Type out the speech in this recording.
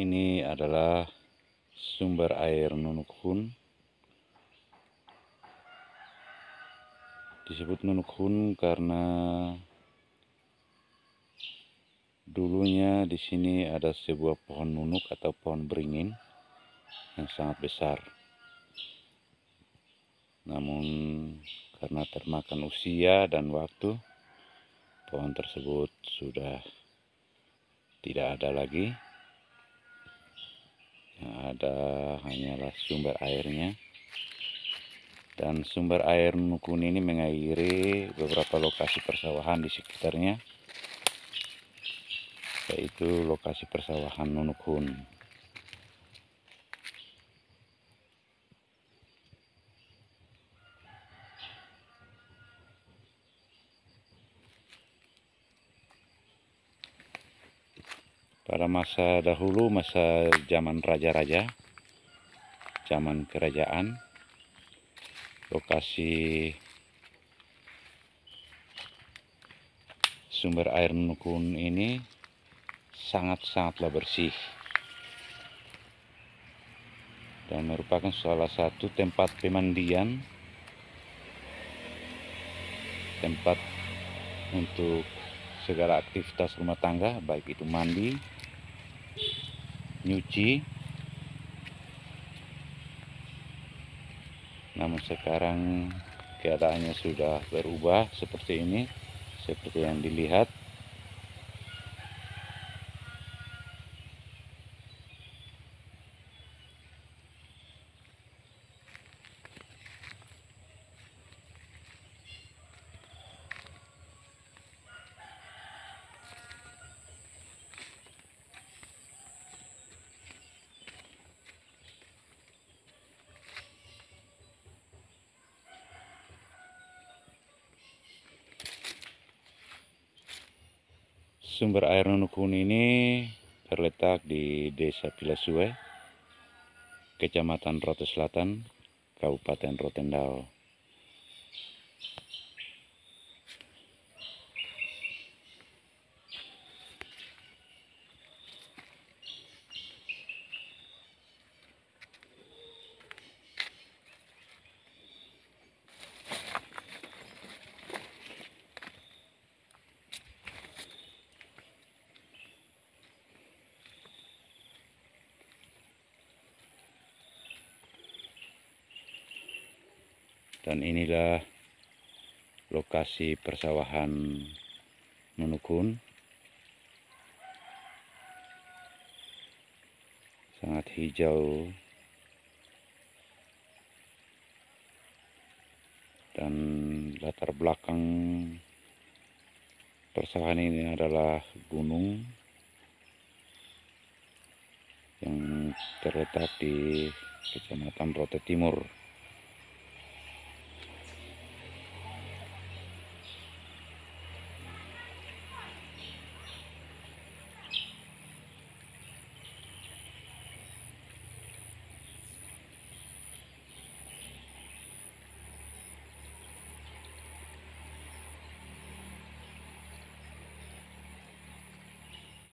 ini adalah sumber air Nunukun disebut Nunukun karena dulunya di sini ada sebuah pohon nunuk atau pohon beringin yang sangat besar namun karena termakan usia dan waktu pohon tersebut sudah tidak ada lagi Nah, ada hanyalah sumber airnya dan sumber air Nukun ini mengairi beberapa lokasi persawahan di sekitarnya yaitu lokasi persawahan Nunukun. Pada masa dahulu, masa zaman raja-raja, zaman kerajaan, lokasi sumber air nukun ini sangat-sangatlah bersih dan merupakan salah satu tempat pemandian tempat untuk segala aktivitas rumah tangga baik itu mandi nyuci namun sekarang keadaannya sudah berubah seperti ini seperti yang dilihat Sumber air Nunukun ini terletak di Desa Pilasue, Kecamatan Rote Selatan, Kabupaten Rotendao. dan inilah lokasi persawahan Nunukun sangat hijau dan latar belakang persawahan ini adalah gunung yang terletak di Kecamatan Rote Timur